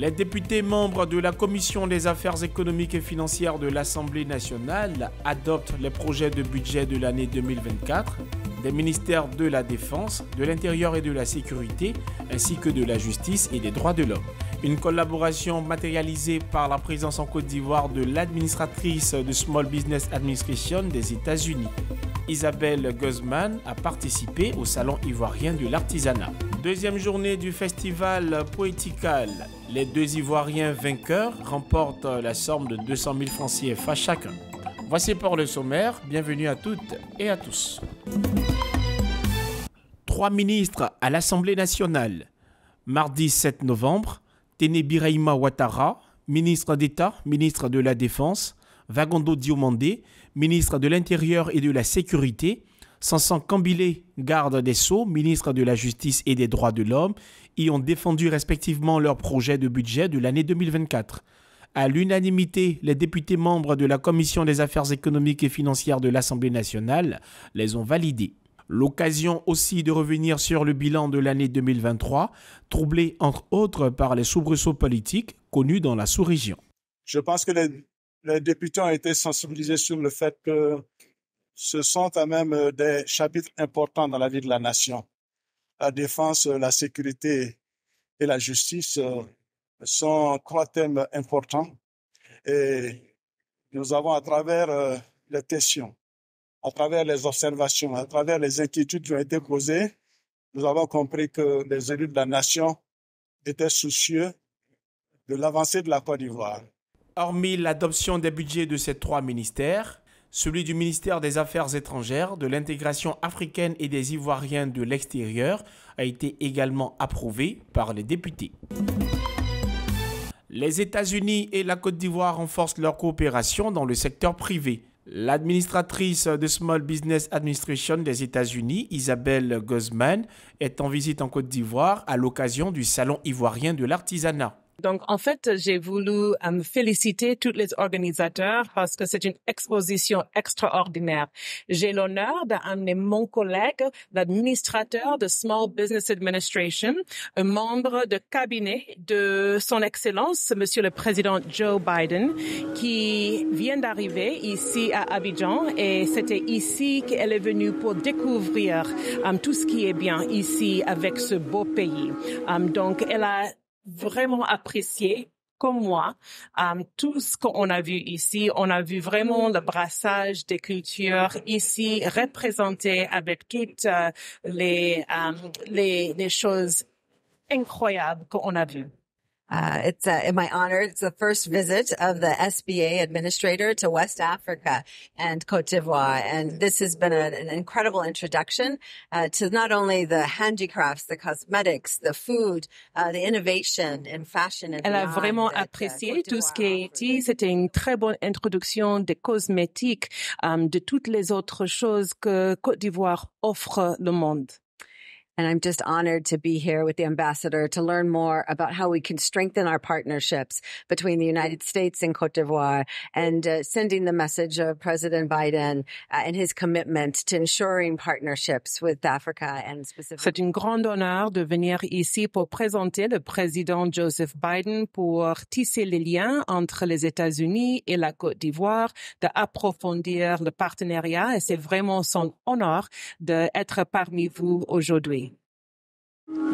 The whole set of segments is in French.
Les députés membres de la Commission des affaires économiques et financières de l'Assemblée nationale adoptent les projets de budget de l'année 2024 des ministères de la Défense, de l'Intérieur et de la Sécurité, ainsi que de la Justice et des Droits de l'Homme. Une collaboration matérialisée par la présence en Côte d'Ivoire de l'administratrice de Small Business Administration des États-Unis. Isabelle Guzman a participé au Salon ivoirien de l'artisanat. Deuxième journée du festival Poétical. Les deux Ivoiriens vainqueurs remportent la somme de 200 000 francs CFA chacun. Voici pour le sommaire. Bienvenue à toutes et à tous. Trois ministres à l'Assemblée nationale. Mardi 7 novembre, Tenebireima Ouattara, ministre d'État, ministre de la Défense, Vagondo Diomandé, ministre de l'Intérieur et de la Sécurité, Sanson Kambilé, garde des Sceaux, ministre de la Justice et des Droits de l'Homme, y ont défendu respectivement leur projet de budget de l'année 2024. À l'unanimité, les députés membres de la Commission des affaires économiques et financières de l'Assemblée nationale les ont validés. L'occasion aussi de revenir sur le bilan de l'année 2023, troublé entre autres par les soubresauts politiques connus dans la sous-région. Je pense que les, députés ont été sensibilisés sur le fait que ce sont quand même euh, des chapitres importants dans la vie de la nation. La défense, euh, la sécurité et la justice euh, sont trois thèmes importants et nous avons à travers les questions, à travers les observations, à travers les inquiétudes qui ont été posées, nous avons compris que les élus de la nation étaient soucieux de l'avancée de la Côte d'Ivoire. Hormis l'adoption des budgets de ces trois ministères, celui du ministère des Affaires étrangères, de l'intégration africaine et des Ivoiriens de l'extérieur a été également approuvé par les députés. Les États-Unis et la Côte d'Ivoire renforcent leur coopération dans le secteur privé. L'administratrice de Small Business Administration des États-Unis, Isabelle Gozman, est en visite en Côte d'Ivoire à l'occasion du Salon ivoirien de l'artisanat. Donc, en fait, j'ai voulu euh, féliciter tous les organisateurs parce que c'est une exposition extraordinaire. J'ai l'honneur d'amener mon collègue, l'administrateur de Small Business Administration, un membre de cabinet de son Excellence, Monsieur le Président Joe Biden, qui vient d'arriver ici à Abidjan et c'était ici qu'elle est venue pour découvrir euh, tout ce qui est bien ici avec ce beau pays. Euh, donc, elle a vraiment apprécié comme moi euh, tout ce qu'on a vu ici. On a vu vraiment le brassage des cultures ici représenté avec toutes euh, les, euh, les, les choses incroyables qu'on a vues. Uh, it's uh, in my honor. It's the first visit of the SBA administrator to West Africa and Cote d'Ivoire, and this has been a, an incredible introduction uh, to not only the handicrafts, the cosmetics, the food, uh, the innovation in fashion. And Elle a vraiment uh, apprécié tout ce qui a été. C'était une très bonne introduction des cosmétiques, um, de toutes les autres choses que Côte d'Ivoire offre le monde. And I'm just honored to be here with the ambassador to learn more about how we can strengthen our partnerships between the United States and Cote d'Ivoire and uh, sending the message of President Biden uh, and his commitment to ensuring partnerships with Africa and specifically. C'est un grand honneur de venir ici pour présenter le président Joseph Biden pour tisser les liens entre les États-Unis et la Côte d'Ivoire, d'approfondir le partenariat et c'est vraiment son honneur d'être parmi vous aujourd'hui.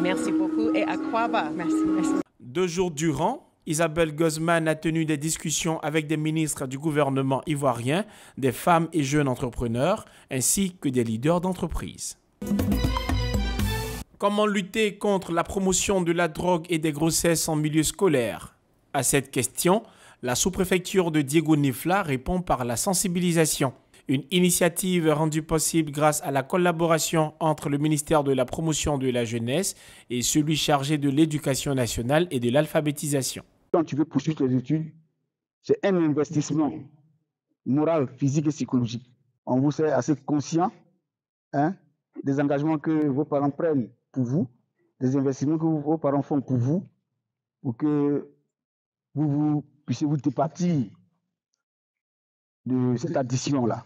Merci beaucoup et à quoi Merci, merci. Deux jours durant, Isabelle Gozman a tenu des discussions avec des ministres du gouvernement ivoirien, des femmes et jeunes entrepreneurs, ainsi que des leaders d'entreprise Comment lutter contre la promotion de la drogue et des grossesses en milieu scolaire À cette question, la sous-préfecture de Diego Nifla répond par la sensibilisation. Une initiative rendue possible grâce à la collaboration entre le ministère de la Promotion de la Jeunesse et celui chargé de l'éducation nationale et de l'alphabétisation. Quand tu veux poursuivre tes études, c'est un investissement moral, physique et psychologique. On vous sait assez conscient hein, des engagements que vos parents prennent pour vous, des investissements que vos parents font pour vous, pour que vous, vous puissiez vous départir de cette addition-là.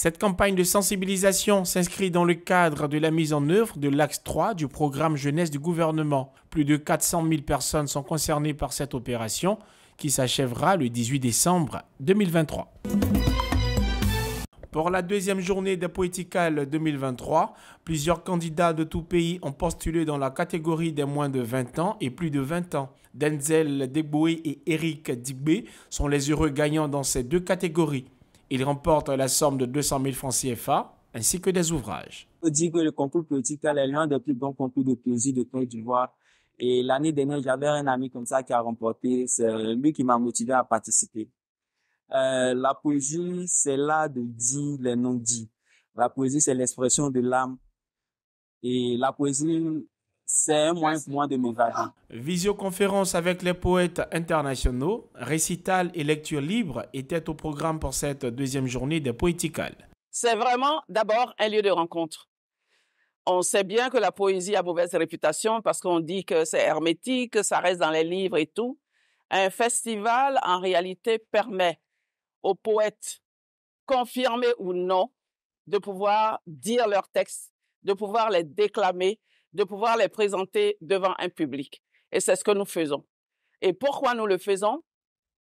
Cette campagne de sensibilisation s'inscrit dans le cadre de la mise en œuvre de l'axe 3 du programme jeunesse du gouvernement. Plus de 400 000 personnes sont concernées par cette opération qui s'achèvera le 18 décembre 2023. Pour la deuxième journée de Poéticales 2023, plusieurs candidats de tout pays ont postulé dans la catégorie des moins de 20 ans et plus de 20 ans. Denzel Deboué et Eric Digbé sont les heureux gagnants dans ces deux catégories. Il remporte la somme de 200 000 francs CFA ainsi que des ouvrages. On dit que le concours politique est l'un des plus bons concours de poésie de Côte d'Ivoire. Et l'année dernière, j'avais un ami comme ça qui a remporté. C'est lui qui m'a motivé à participer. Euh, la poésie, c'est l'art de dire les non-dits. La poésie, c'est l'expression de l'âme. Et la poésie c'est moins moins pour moi de Visioconférence avec les poètes internationaux, récital et lecture libre étaient au programme pour cette deuxième journée des Poéticales. C'est vraiment d'abord un lieu de rencontre. On sait bien que la poésie a mauvaise réputation parce qu'on dit que c'est hermétique, que ça reste dans les livres et tout. Un festival, en réalité, permet aux poètes, confirmés ou non, de pouvoir dire leurs textes, de pouvoir les déclamer, de pouvoir les présenter devant un public. Et c'est ce que nous faisons. Et pourquoi nous le faisons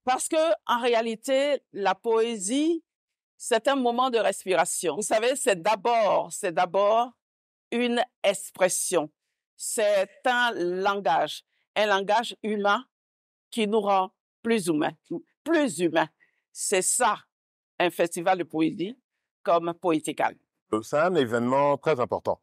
Parce que en réalité, la poésie, c'est un moment de respiration. Vous savez, c'est d'abord, c'est d'abord une expression. C'est un langage, un langage humain qui nous rend plus humains, plus humains. C'est ça, un festival de poésie comme Poétical. C'est un événement très important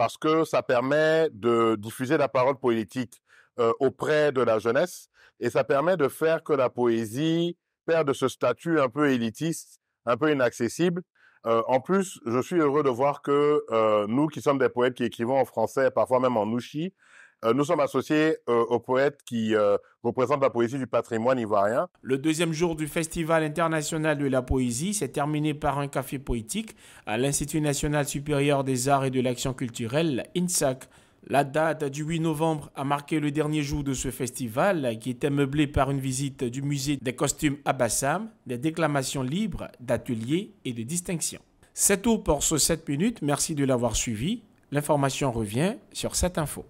parce que ça permet de diffuser la parole politique euh, auprès de la jeunesse et ça permet de faire que la poésie perde ce statut un peu élitiste, un peu inaccessible. Euh, en plus, je suis heureux de voir que euh, nous qui sommes des poètes qui écrivons en français, parfois même en ouchi, euh, nous sommes associés euh, aux poètes qui euh, représentent représente la poésie du patrimoine ivoirien. Le deuxième jour du Festival international de la poésie s'est terminé par un café poétique à l'Institut national supérieur des arts et de l'action culturelle, INSAC. La date du 8 novembre a marqué le dernier jour de ce festival qui était meublé par une visite du musée des costumes Abassam, des déclamations libres, d'ateliers et de distinctions. C'est tout pour ce 7 minutes. Merci de l'avoir suivi. L'information revient sur cette info.